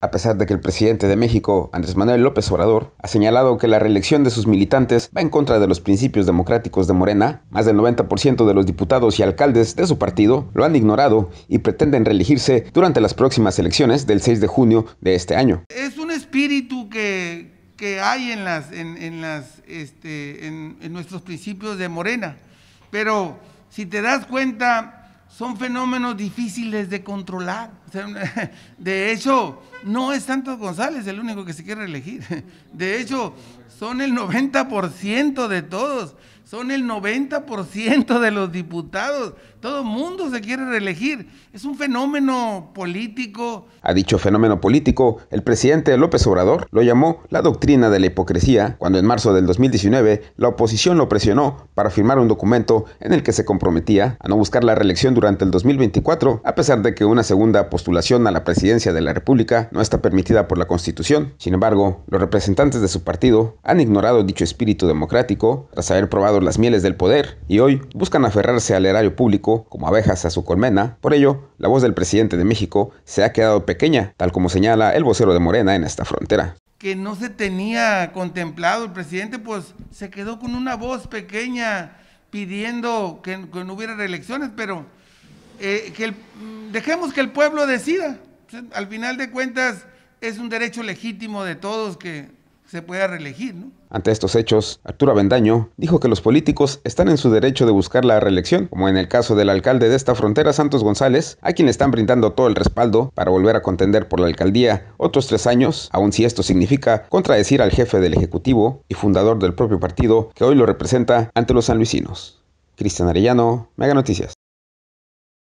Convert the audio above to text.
A pesar de que el presidente de México, Andrés Manuel López Obrador, ha señalado que la reelección de sus militantes va en contra de los principios democráticos de Morena, más del 90% de los diputados y alcaldes de su partido lo han ignorado y pretenden reelegirse durante las próximas elecciones del 6 de junio de este año. Es un espíritu que, que hay en, las, en, las, este, en, en nuestros principios de Morena, pero si te das cuenta, son fenómenos difíciles de controlar. de hecho, no es tanto González el único que se quiere elegir. De hecho, son el 90% de todos. Son el 90% de los diputados. Todo mundo se quiere reelegir. Es un fenómeno político. A dicho fenómeno político, el presidente López Obrador lo llamó la doctrina de la hipocresía cuando en marzo del 2019 la oposición lo presionó para firmar un documento en el que se comprometía a no buscar la reelección durante el 2024, a pesar de que una segunda postulación a la presidencia de la República no está permitida por la Constitución. Sin embargo, los representantes de su partido han ignorado dicho espíritu democrático tras haber probado las mieles del poder y hoy buscan aferrarse al erario público como abejas a su colmena. Por ello, la voz del presidente de México se ha quedado pequeña, tal como señala el vocero de Morena en esta frontera. Que no se tenía contemplado el presidente, pues se quedó con una voz pequeña pidiendo que, no hubiera reelecciones, pero eh, que mm, dejemos que el pueblo decida. Al final de cuentas, es un derecho legítimo de todos que se pueda reelegir. ¿no? Ante estos hechos, Arturo Avendaño dijo que los políticos están en su derecho de buscar la reelección, como en el caso del alcalde de esta frontera, Santos González, a quien le están brindando todo el respaldo para volver a contender por la alcaldía otros tres años, aun si esto significa contradecir al jefe del Ejecutivo y fundador del propio partido que hoy lo representa ante los sanluisinos. Cristian Arellano, Mega Noticias.